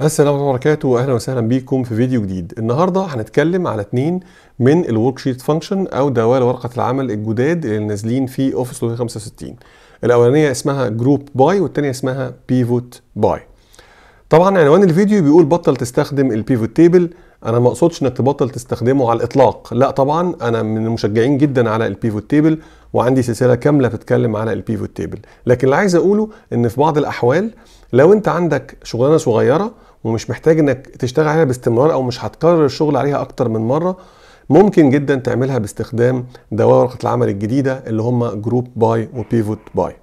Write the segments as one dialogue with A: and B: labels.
A: السلام عليكم وبركاته واهلا وسهلا بيكم في فيديو جديد النهارده هنتكلم على اتنين من الورك شيت فانكشن او دوال ورقه العمل الجداد اللي نازلين في اوفيس 365 الاولانيه اسمها جروب باي والثانيه اسمها بيفوت باي طبعا عنوان الفيديو بيقول بطل تستخدم البيفوت تيبل انا ما اقصدش انك تبطل تستخدمه على الاطلاق لا طبعا انا من المشجعين جدا على البيفوت تيبل وعندي سلسله كامله بتتكلم على البيفوت تيبل لكن اللي عايز اقوله ان في بعض الاحوال لو انت عندك شغلانه صغيره ومش محتاج انك تشتغل عليها باستمرار او مش هتكرر الشغل عليها اكتر من مره ممكن جدا تعملها باستخدام دوائر ورقه العمل الجديده اللي هم جروب باي وبيفوت باي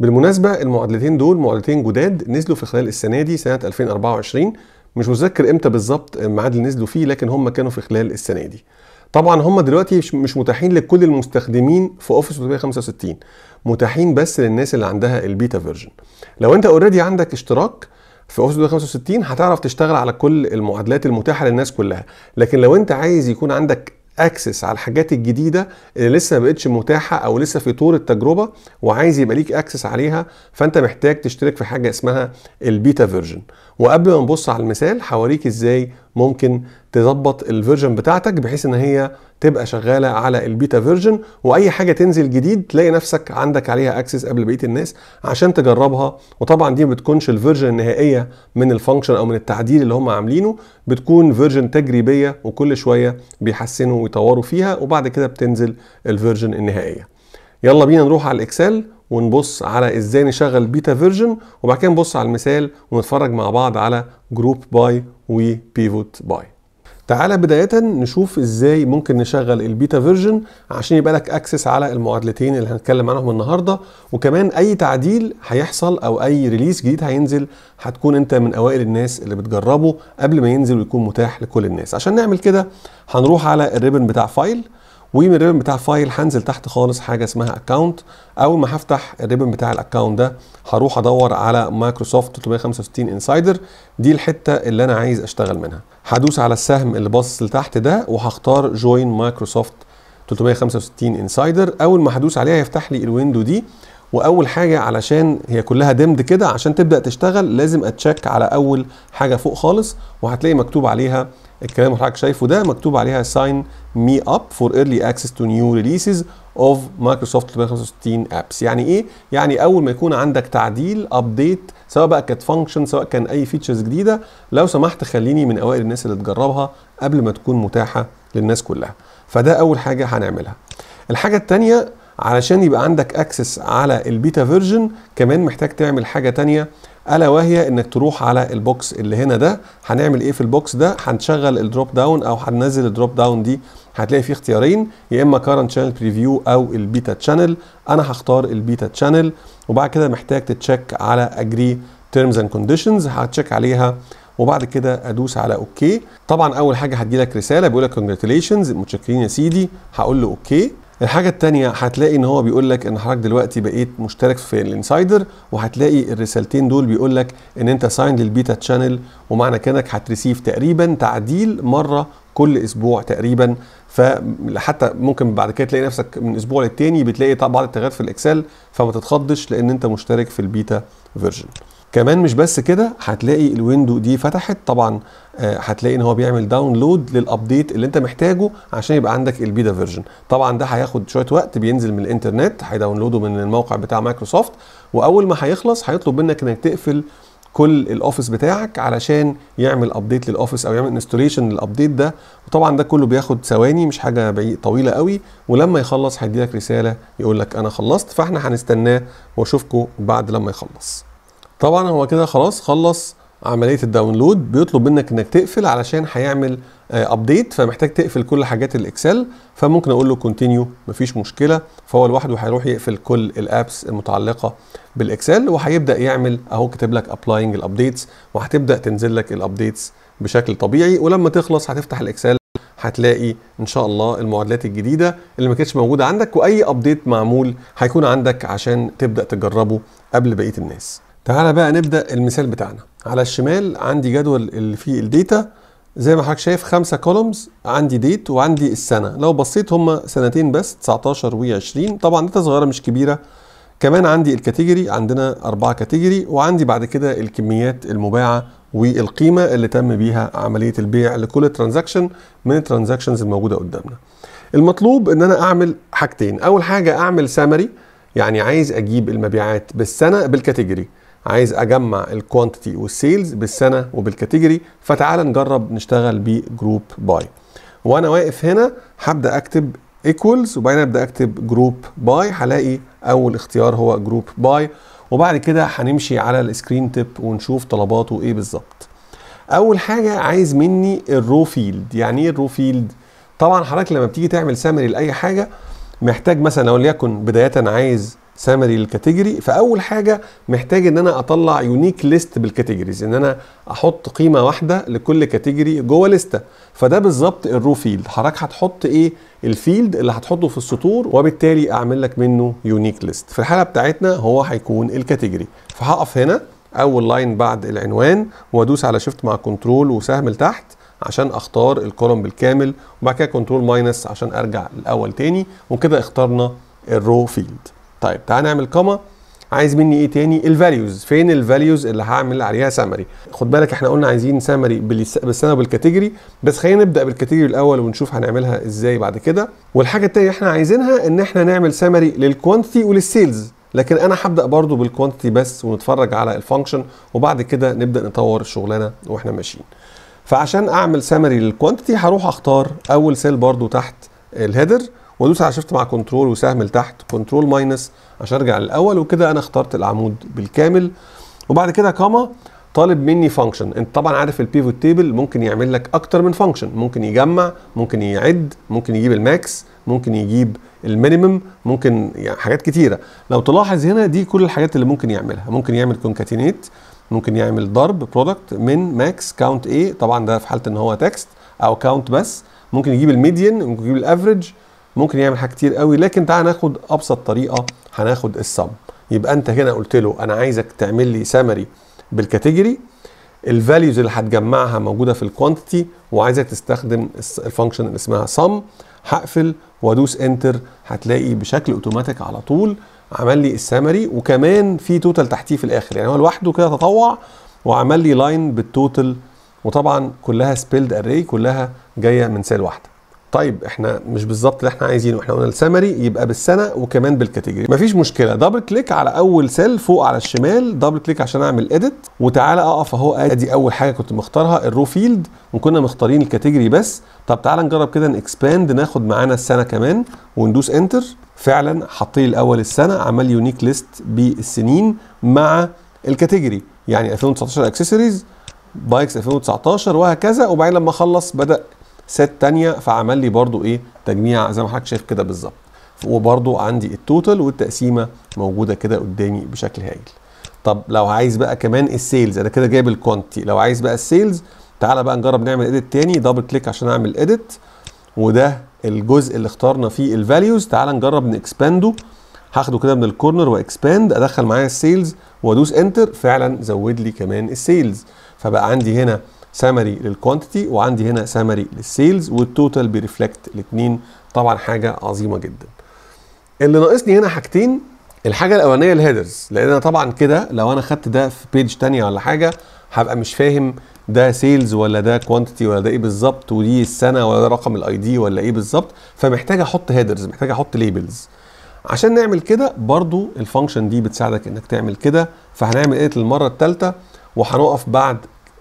A: بالمناسبه المعادلتين دول معادلتين جداد نزلوا في خلال السنه دي سنه 2024 مش متذكر امتى بالظبط الميعاد اللي نزلوا فيه لكن هم كانوا في خلال السنه دي طبعا هم دلوقتي مش متاحين لكل المستخدمين في اوفيس 365 متاحين بس للناس اللي عندها البيتا فيرجن لو انت اوريدي عندك اشتراك في اوفيس 365 هتعرف تشتغل على كل المعادلات المتاحه للناس كلها لكن لو انت عايز يكون عندك اكسس على الحاجات الجديده اللي لسه ما بقتش متاحه او لسه في طور التجربه وعايز يبقى ليك اكسس عليها فانت محتاج تشترك في حاجه اسمها البيتا فيرجن وقبل ما نبص على المثال هوريك ازاي ممكن تظبط الفيرجن بتاعتك بحيث ان هي تبقى شغاله على البيتا فيرجن واي حاجه تنزل جديد تلاقي نفسك عندك عليها اكسس قبل بقيه الناس عشان تجربها وطبعا دي ما بتكونش الفيرجن النهائيه من الفانكشن او من التعديل اللي هم عاملينه بتكون فيرجن تجريبيه وكل شويه بيحسنوا ويطوروا فيها وبعد كده بتنزل الفيرجن النهائيه يلا بينا نروح على الاكسل ونبص على ازاي نشغل بيتا فيرجن وبعد كده نبص على المثال ونتفرج مع بعض على جروب باي وبيفوت باي تعالى بداية نشوف ازاي ممكن نشغل البيتا فيرجن عشان يبقى لك اكسس على المعادلتين اللي هنتكلم عنهم النهارده وكمان اي تعديل هيحصل او اي ريليس جديد هينزل هتكون انت من اوائل الناس اللي بتجربه قبل ما ينزل ويكون متاح لكل الناس عشان نعمل كده هنروح على الريبن بتاع فايل ومن الريبن بتاع فايل هنزل تحت خالص حاجه اسمها اكونت اول ما هفتح الريبن بتاع الاكونت ده هروح ادور على مايكروسوفت 365 انسايدر دي الحته اللي انا عايز اشتغل منها هدوس على السهم اللي باصص لتحت ده وهختار جوين مايكروسوفت 365 انسايدر اول ما هدوس عليها هيفتح لي الويندو دي واول حاجه علشان هي كلها دمد كده عشان تبدا تشتغل لازم اتشيك على اول حاجه فوق خالص وهتلاقي مكتوب عليها الكلام اللي حضرتك شايفه ده مكتوب عليها ساين مي اب فور ايرلي اكسس تو نيو ريليسز اوف مايكروسوفت 365 ابس يعني ايه يعني اول ما يكون عندك تعديل ابديت سواء بقى كانت فانكشن سواء كان اي فيتشرز جديده لو سمحت خليني من اوائل الناس اللي تجربها قبل ما تكون متاحه للناس كلها فده اول حاجه هنعملها الحاجه الثانيه علشان يبقى عندك اكسس على البيتا فيرجن كمان محتاج تعمل حاجه ثانيه الا وهي انك تروح على البوكس اللي هنا ده هنعمل ايه في البوكس ده هنشغل الدروب داون او هننزل الدروب داون دي هتلاقي فيه اختيارين يا اما كارنت شانل بريفيو او البيتا شانل انا هختار البيتا شانل وبعد كده محتاج تتشيك على اجري تيرمز اند كونديشنز هتشيك عليها وبعد كده ادوس على اوكي طبعا اول حاجه هتجيلك رساله بيقول لك كونجراتيليشنز متشكرين يا سيدي هقول له اوكي الحاجه الثانيه هتلاقي ان هو بيقول لك ان حضرتك دلوقتي بقيت مشترك في الانسايدر وهتلاقي الرسالتين دول بيقول لك ان انت ساين للبيتا تشانل ومعنى كانك هتريسيف تقريبا تعديل مره كل اسبوع تقريبا فحتى ممكن بعد كده تلاقي نفسك من اسبوع للتاني بتلاقي بعض التغييرات في الاكسل فما تتخضش لان انت مشترك في البيتا فيرجن كمان مش بس كده هتلاقي الويندو دي فتحت طبعا آه، هتلاقي ان هو بيعمل داونلود للابديت اللي انت محتاجه عشان يبقى عندك البيدا فيرجن طبعا ده هياخد شويه وقت بينزل من الانترنت هيداونلوده من الموقع بتاع مايكروسوفت واول ما هيخلص هيطلب منك انك تقفل كل الاوفيس بتاعك علشان يعمل ابديت للاوفيس او يعمل انستوليشن للابديت ده وطبعا ده كله بياخد ثواني مش حاجه طويله قوي ولما يخلص هيديلك رساله يقول لك انا خلصت فاحنا هنستناه واشوفكم بعد لما يخلص طبعا هو كده خلاص خلص عمليه الداونلود بيطلب منك انك تقفل علشان هيعمل ابديت آه، فمحتاج تقفل كل حاجات الاكسل فممكن اقول له كونتينيو مفيش مشكله فهو لوحده هيروح يقفل كل الابس المتعلقه بالاكسل وهيبدا يعمل اهو كاتب لك ابلاينج الابديتس وهتبدا تنزل لك الابديتس بشكل طبيعي ولما تخلص هتفتح الاكسل هتلاقي ان شاء الله المعادلات الجديده اللي ما كانتش موجوده عندك واي ابديت معمول هيكون عندك عشان تبدا تجربه قبل بقيه الناس تعالى بقى نبدا المثال بتاعنا على الشمال عندي جدول اللي فيه الديتا زي ما حضرتك شايف خمسه كولومز عندي ديت وعندي السنه لو بصيت هما سنتين بس 19 و20 طبعا داتا صغيره مش كبيره كمان عندي الكاتيجوري عندنا أربعة كاتيجوري وعندي بعد كده الكميات المباعة والقيمة اللي تم بيها عملية البيع لكل ترانزاكشن من الترانزاكشنز الموجودة قدامنا المطلوب ان انا اعمل حاجتين اول حاجة اعمل سامري يعني عايز اجيب المبيعات بالسنة بالكاتيجوري عايز اجمع الكوانتيتي والسيلز بالسنه وبالكاتيجوري فتعال نجرب نشتغل بجروب باي وانا واقف هنا هبدا اكتب ايكوالز وبعدين ابدا اكتب جروب باي هلاقي اول اختيار هو جروب باي وبعد كده هنمشي على السكرين تيب ونشوف طلباته ايه بالظبط اول حاجه عايز مني الرو فيلد يعني ايه الرو فيلد طبعا حضرتك لما بتيجي تعمل سامري لاي حاجه محتاج مثلا لو ليكن بدايه عايز سامري للكاتيجوري فاول حاجه محتاج ان انا اطلع يونيك ليست بالكاتيجوريز ان انا احط قيمه واحده لكل كاتيجوري جوه ليستة فده بالظبط الرو فيلد حضرتك هتحط ايه الفيلد اللي هتحطه في السطور وبالتالي اعمل لك منه يونيك ليست في الحاله بتاعتنا هو هيكون الكاتيجوري فهقف هنا اول لاين بعد العنوان وادوس على شيفت مع كنترول وسهم لتحت عشان اختار الكولوم بالكامل وبعد كده كنترول ماينس عشان ارجع الاول تاني وكده اخترنا الرو فيلد طيب تعال نعمل كاما عايز مني ايه تاني الفاليوز فين الفاليوز اللي هعمل عليها سمري خد بالك احنا قلنا عايزين سمري بالسنه وبالكاتيجوري بس خلينا نبدا بالكاتيجوري الاول ونشوف هنعملها ازاي بعد كده والحاجه التانيه احنا عايزينها ان احنا نعمل سمري للكوانتيتي وللسيلز لكن انا هبدا برضو بالكوانتيتي بس ونتفرج على الفانكشن وبعد كده نبدا نطور الشغلانه واحنا ماشيين فعشان اعمل سامري للكوانتيتي هروح اختار اول سيل برضو تحت الهيدر وادوس على شيفت مع كنترول وسهم لتحت كنترول ماينس عشان ارجع للاول وكده انا اخترت العمود بالكامل وبعد كده كاما طالب مني فانكشن انت طبعا عارف البيفوت تيبل ممكن يعمل لك اكتر من فانكشن ممكن يجمع ممكن يعد ممكن يجيب الماكس ممكن يجيب المينيمم ممكن يعني حاجات كتيره لو تلاحظ هنا دي كل الحاجات اللي ممكن يعملها ممكن يعمل كونكاتينيت ممكن يعمل ضرب برودكت من ماكس كاونت ايه طبعا ده في حاله ان هو تكست او كاونت بس ممكن يجيب الميديان ممكن يجيب الافريج ممكن يعمل حاجات كتير قوي لكن تعال ناخد ابسط طريقه هناخد السم يبقى انت هنا قلت له انا عايزك تعمل لي سامري بالكاتيجوري الفاليوز اللي هتجمعها موجوده في الكوانتيتي وعايزك تستخدم الفانكشن اللي اسمها سم هقفل وادوس انتر هتلاقي بشكل اوتوماتيك على طول عمل لي السامري وكمان في توتال تحتيه في الاخر يعني هو لوحده كده تطوع وعمل لي لاين بالتوتال وطبعا كلها سبيلد اري كلها جايه من سيل واحده طيب احنا مش بالظبط اللي احنا عايزينه احنا قلنا السمري يبقى بالسنه وكمان بالكاتيجوري مفيش مشكله دبل كليك على اول سيل فوق على الشمال دبل كليك عشان اعمل اديت وتعالى اقف اهو ادي آه، اول حاجه كنت مختارها الرو فيلد وكنا مختارين الكاتيجوري بس طب تعالى نجرب كده نكسباند ناخد معانا السنه كمان وندوس انتر فعلا حاطين الاول السنه عمل يونيك ليست بالسنين مع الكاتيجوري يعني 2019 اكسسوارز بايكس 2019 وهكذا وبعدين لما اخلص بدا سيت تانية فعمل لي برضو ايه تجميع زي ما حضرتك شايف كده بالظبط وبرضو عندي التوتال والتقسيمه موجوده كده قدامي بشكل هايل طب لو عايز بقى كمان السيلز انا كده جايب الكونتي لو عايز بقى السيلز تعالى بقى نجرب نعمل اديت تاني دبل كليك عشان اعمل اديت وده الجزء اللي اخترنا فيه الفاليوز تعالى نجرب نكسباندو هاخده كده من الكورنر واكسباند ادخل معايا السيلز وادوس انتر فعلا زود لي كمان السيلز فبقى عندي هنا سامري للكوانتيتي وعندي هنا سامري للسيلز والتوتال بيرفلكت الاثنين طبعا حاجه عظيمه جدا اللي ناقصني هنا حاجتين الحاجه الاولانيه الهيدرز لان انا طبعا كده لو انا خدت ده في بيج تانية ولا حاجه هبقى مش فاهم ده سيلز ولا ده كوانتيتي ولا ده ايه بالظبط ودي السنه ولا ده رقم الاي دي ولا ايه بالظبط فمحتاج احط هيدرز محتاج احط ليبلز عشان نعمل كده برضو الفانكشن دي بتساعدك انك تعمل كده فهنعمل ايه للمره الثالثه وهنقف بعد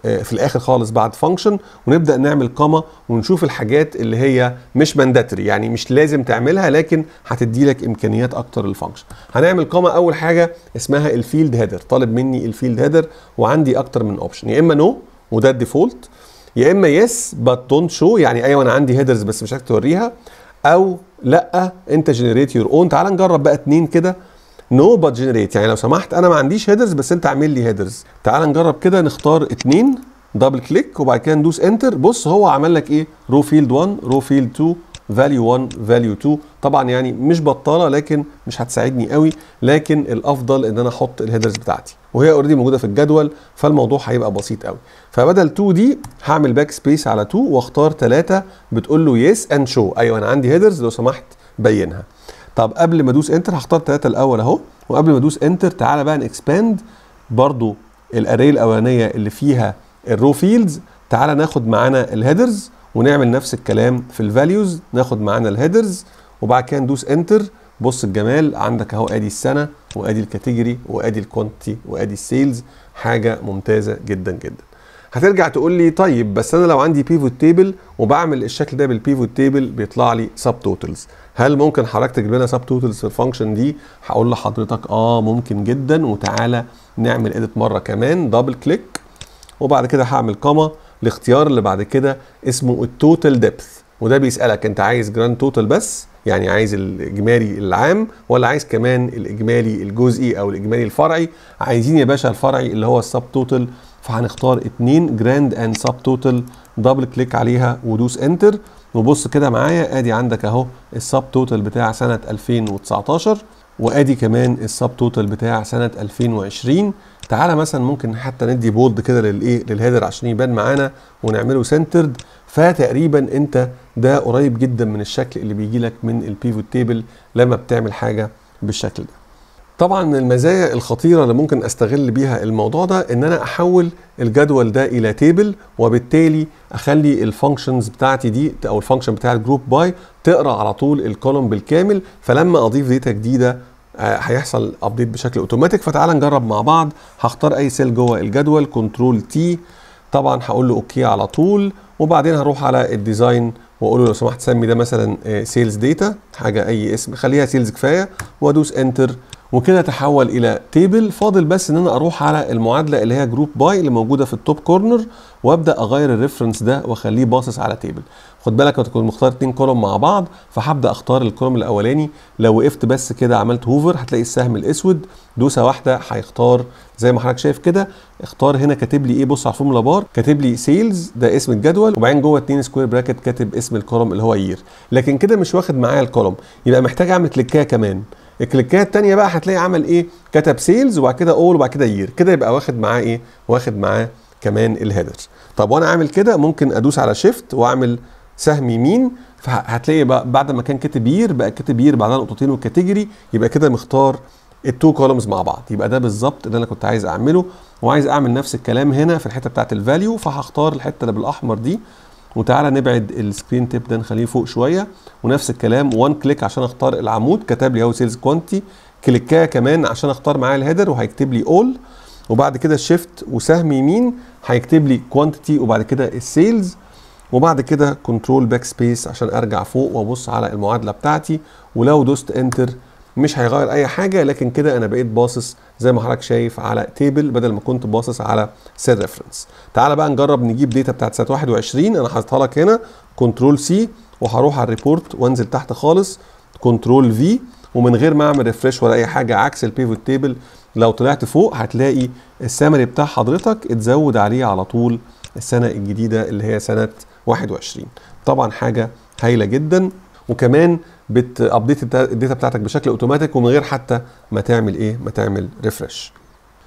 A: آه، في الاخر خالص بعد فانكشن ونبدا نعمل قامه ونشوف الحاجات اللي هي مش مانداتري يعني مش لازم تعملها لكن هتدي لك امكانيات اكتر للفانكشن هنعمل قامه اول حاجه اسمها الفيلد هيدر طالب مني الفيلد هيدر وعندي اكتر من اوبشن يا اما نو no وده الديفولت يا اما يس بات دونت شو يعني ايوه انا عندي هيدرز بس مش هتوريها توريها او لا انت جنريت يور اون تعال نجرب بقى اتنين كده بات جنريت يعني لو سمحت انا ما عنديش هيدرز بس انت عامل لي هيدرز تعال نجرب كده نختار اتنين دبل كليك وبعد كده ندوس انتر بص هو عمل لك ايه رو فيلد 1 رو فيلد 2 فاليو 1 فاليو 2 طبعا يعني مش بطاله لكن مش هتساعدني قوي لكن الافضل ان انا احط الهيدرز بتاعتي وهي اوريدي موجوده في الجدول فالموضوع هيبقى بسيط قوي فبدل 2 دي هعمل باك سبيس على 2 واختار 3 بتقول له يس اند شو ايوه انا عندي هيدرز لو سمحت بينها طب قبل ما ادوس انتر هختار ثلاثه الاول اهو وقبل ما ادوس انتر تعالى بقى نكسباند برضو الاري الاولانيه اللي فيها الرو فيلدز تعالى ناخد معانا الهيدرز ونعمل نفس الكلام في الفاليوز ناخد معانا الهيدرز وبعد كده ندوس انتر بص الجمال عندك اهو ادي السنه وادي الكاتيجوري وادي الكونتي وادي السيلز حاجه ممتازه جدا جدا هترجع تقول لي طيب بس انا لو عندي بيفوت تيبل وبعمل الشكل ده بالبيفوت تيبل بيطلع لي سب توتلز هل ممكن حضرتك تجيب لنا سب توتلز في الفانكشن دي هقول لحضرتك اه ممكن جدا وتعالى نعمل اديت مره كمان دبل كليك وبعد كده هعمل كوما الاختيار اللي بعد كده اسمه التوتال ديبث وده بيسالك انت عايز جراند توتال بس يعني عايز الاجمالي العام ولا عايز كمان الاجمالي الجزئي او الاجمالي الفرعي عايزين يا باشا الفرعي اللي هو السب توتال فهنختار اثنين جراند اند سب توتال دبل كليك عليها ودوس انتر نبص كده معايا ادي عندك اهو السب توتال بتاع سنه 2019 وادي كمان السب توتال بتاع سنه 2020 تعالى مثلا ممكن حتى ندي بولد كده للايه للهيدر عشان يبان معانا ونعمله سنترد فتقريبا انت ده قريب جدا من الشكل اللي بيجي لك من البيفوت تيبل لما بتعمل حاجه بالشكل ده طبعا من المزايا الخطيره اللي ممكن استغل بيها الموضوع ده ان انا احول الجدول ده الى تيبل وبالتالي اخلي الفانكشنز بتاعتي دي او الفانكشن بتاع الجروب باي تقرا على طول الكولوم بالكامل فلما اضيف داتا جديده آه، هيحصل ابديت بشكل اوتوماتيك فتعال نجرب مع بعض هختار اي سيل جوه الجدول كنترول تي طبعا هقول له اوكي على طول وبعدين هروح على الديزاين واقول له لو سمحت سمي ده مثلا سيلز آه، داتا حاجه اي اسم خليها سيلز كفايه وادوس انتر وكده تحول الى تيبل فاضل بس ان انا اروح على المعادله اللي هي جروب باي اللي موجوده في التوب كورنر وابدا اغير الريفرنس ده واخليه باصص على تيبل خد بالك انا كنت مختار اتنين كولوم مع بعض فهبدا اختار الكولوم الاولاني لو وقفت بس كده عملت هوفر هتلاقي السهم الاسود دوسه واحده هيختار زي ما حضرتك شايف كده اختار هنا كاتب لي ايه بص على الفورمولا بار كاتب لي سيلز ده اسم الجدول وبعدين جوه اتنين سكوير براكت كاتب اسم الكولوم اللي هو يير لكن كده مش واخد معايا الكولوم يبقى محتاج اعمل كليكايه كمان الكليكات الثانيه بقى هتلاقي عمل ايه كتب سيلز وبعد كده اول وبعد كده يير كده يبقى واخد معاه ايه واخد معاه كمان الهيدرز طب وانا عامل كده ممكن ادوس على شيفت واعمل سهم يمين فهتلاقي بقى بعد ما كان كاتب يير بقى كاتب يير بعدها نقطتين وكاتيجوري يبقى كده مختار التو كولومز مع بعض يبقى ده بالظبط اللي انا كنت عايز اعمله وعايز اعمل نفس الكلام هنا في الحته بتاعت الفاليو فهختار الحته اللي بالاحمر دي وتعالى نبعد السكرين تيب ده نخليه فوق شويه ونفس الكلام وان كليك عشان اختار العمود كتب لي اهو سيلز كوانتي كليكاه كمان عشان اختار معايا الهيدر وهيكتب لي اول وبعد كده شيفت وسهم يمين هيكتب لي كوانتيتي وبعد كده السيلز وبعد كده كنترول باك سبيس عشان ارجع فوق وابص على المعادله بتاعتي ولو دوست انتر مش هيغير اي حاجه لكن كده انا بقيت باصص زي ما حضرتك شايف على تيبل بدل ما كنت باصص على سيل ريفرنس تعال بقى نجرب نجيب داتا بتاعت سنه 21 انا حاططها لك هنا كنترول سي وهروح على الريبورت وانزل تحت خالص كنترول في ومن غير ما اعمل ريفرش ولا اي حاجه عكس البيفوت تيبل لو طلعت فوق هتلاقي السامري بتاع حضرتك اتزود عليه على طول السنه الجديده اللي هي سنه 21 طبعا حاجه هايله جدا وكمان بتابديت الداتا بتاعتك بشكل اوتوماتيك ومن غير حتى ما تعمل ايه ما تعمل ريفرش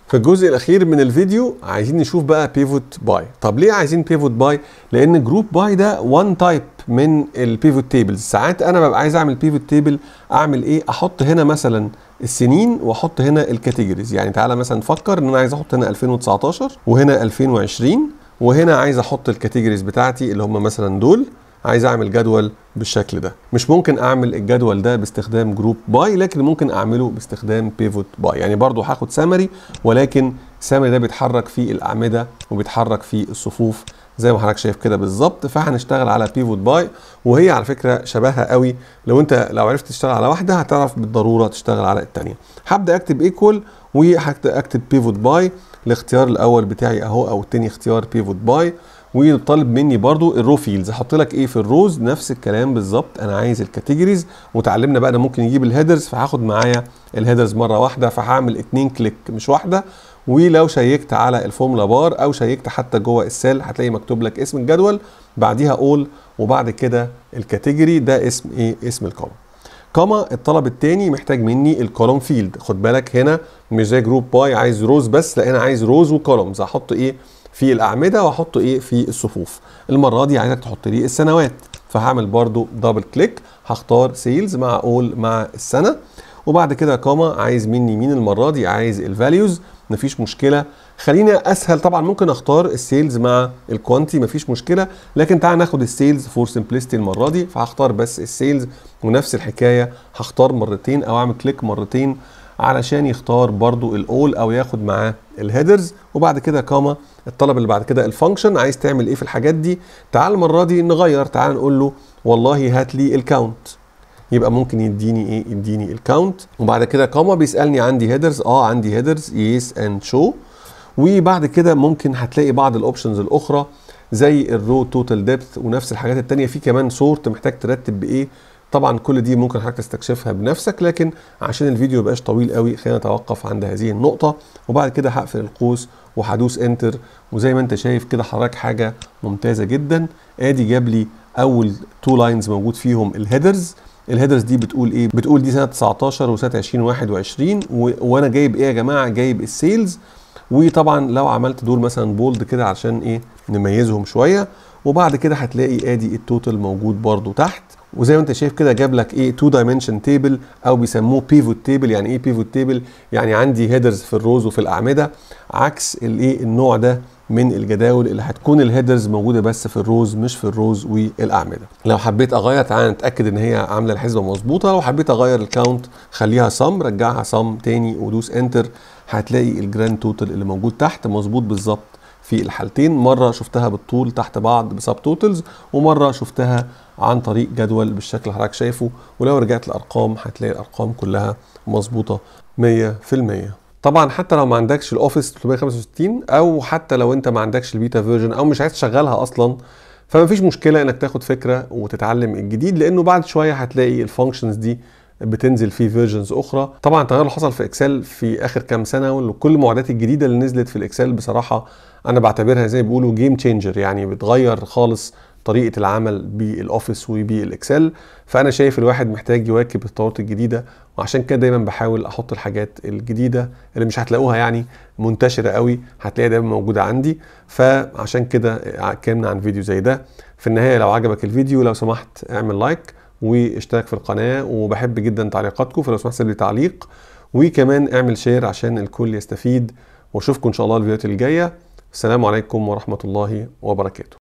A: في الجزء الاخير من الفيديو عايزين نشوف بقى بيفوت باي طب ليه عايزين بيفوت باي لان جروب باي ده وان تايب من البيفوت تيبلز ساعات انا ببقى عايز اعمل بيفوت تيبل اعمل ايه احط هنا مثلا السنين واحط هنا الكاتيجوريز يعني تعالى مثلا نفكر ان انا عايز احط هنا 2019 وهنا 2020 وهنا عايز احط الكاتيجوريز بتاعتي اللي هم مثلا دول عايز اعمل جدول بالشكل ده مش ممكن اعمل الجدول ده باستخدام جروب باي لكن ممكن اعمله باستخدام بيفوت باي يعني برضو هاخد سامري ولكن سامري ده بيتحرك في الاعمده وبيتحرك في الصفوف زي ما حضرتك شايف كده بالظبط فهنشتغل على بيفوت باي وهي على فكره شبهها قوي لو انت لو عرفت تشتغل على واحده هتعرف بالضروره تشتغل على الثانيه هبدا اكتب ايكوال وهكتب اكتب بيفوت باي الاختيار الاول بتاعي اهو او الثاني اختيار بيفوت باي وطالب مني برضو الرو فيلدز احط لك ايه في الروز نفس الكلام بالظبط انا عايز الكاتيجوريز وتعلمنا بقى انا ممكن يجيب الهيدرز فهاخد معايا الهيدرز مره واحده فهعمل اتنين كليك مش واحده ولو شيكت على الفورمولا بار او شيكت حتى جوه السيل هتلاقي مكتوب لك اسم الجدول بعديها اول وبعد كده الكاتيجوري ده اسم ايه اسم الكوم كما الطلب الثاني محتاج مني الكولوم فيلد خد بالك هنا مش زي جروب باي عايز روز بس لا انا عايز روز وكولومز هحط ايه في الاعمده واحطه ايه في الصفوف المره دي عايزك تحط لي السنوات فهعمل برده دبل كليك هختار سيلز مع اول مع السنه وبعد كده كوما عايز مني مين المره دي عايز الفاليوز مفيش مشكله خلينا اسهل طبعا ممكن اختار السيلز مع الكوانتي مفيش مشكله لكن تعال ناخد السيلز فور سمبلستي المره دي فهختار بس السيلز ونفس الحكايه هختار مرتين او اعمل كليك مرتين علشان يختار برضو الاول او ياخد معاه الهيدرز وبعد كده كاما الطلب اللي بعد كده الفانكشن عايز تعمل ايه في الحاجات دي تعال المره دي نغير تعال نقول له والله هات لي الكاونت يبقى ممكن يديني ايه يديني الكاونت وبعد كده كاما بيسالني عندي هيدرز اه عندي هيدرز يس اند شو وبعد كده ممكن هتلاقي بعض الاوبشنز الاخرى زي الرو توتال ديبث ونفس الحاجات التانية في كمان صورت محتاج ترتب بايه طبعا كل دي ممكن حضرتك تستكشفها بنفسك لكن عشان الفيديو يبقاش طويل قوي خلينا نتوقف عند هذه النقطه وبعد كده هقفل القوس وهدوس انتر وزي ما انت شايف كده حضرتك حاجه ممتازه جدا ادي جاب لي اول تو لاينز موجود فيهم الهيدرز الهيدرز دي بتقول ايه بتقول دي سنه 19 وسنه 2021 وانا جايب ايه يا جماعه جايب السيلز وطبعا لو عملت دول مثلا بولد كده عشان ايه نميزهم شويه وبعد كده هتلاقي ادي التوتال موجود برده تحت وزي ما انت شايف كده جاب لك ايه 2 دايمنشن تيبل او بيسموه بيفوت تيبل يعني ايه بيفوت تيبل يعني عندي هيدرز في الروز وفي الاعمده عكس الايه النوع ده من الجداول اللي هتكون الهيدرز موجوده بس في الروز مش في الروز والاعمده لو حبيت اغير تعالى نتاكد ان هي عامله الحسبه مظبوطه لو حبيت اغير الكاونت خليها صم رجعها صم تاني ودوس انتر هتلاقي الجراند توتال اللي موجود تحت مظبوط بالظبط في الحالتين مره شفتها بالطول تحت بعض بسب توتلز ومره شفتها عن طريق جدول بالشكل اللي حضرتك شايفه ولو رجعت الارقام هتلاقي الارقام كلها مظبوطه 100% طبعا حتى لو ما عندكش الاوفيس 365 او حتى لو انت ما عندكش البيتا فيرجن او مش عايز تشغلها اصلا فما فيش مشكله انك تاخد فكره وتتعلم الجديد لانه بعد شويه هتلاقي الفانكشنز دي بتنزل فيه فيرجنز اخرى طبعا التغير اللي حصل في اكسل في اخر كام سنه وكل المعدات الجديده اللي نزلت في الاكسل بصراحه انا بعتبرها زي بيقولوا جيم تشينجر يعني بتغير خالص طريقه العمل بالاوفيس وبالاكسل فانا شايف الواحد محتاج يواكب التطورات الجديده وعشان كده دايما بحاول احط الحاجات الجديده اللي مش هتلاقوها يعني منتشره قوي هتلاقيها دايما موجوده عندي فعشان كده اتكلمنا عن فيديو زي ده في النهايه لو عجبك الفيديو لو سمحت اعمل لايك like واشترك في القناه وبحب جدا تعليقاتكم فلو سمحت لي تعليق وكمان اعمل شير عشان الكل يستفيد واشوفكم ان شاء الله الفيديوهات الجايه السلام عليكم ورحمه الله وبركاته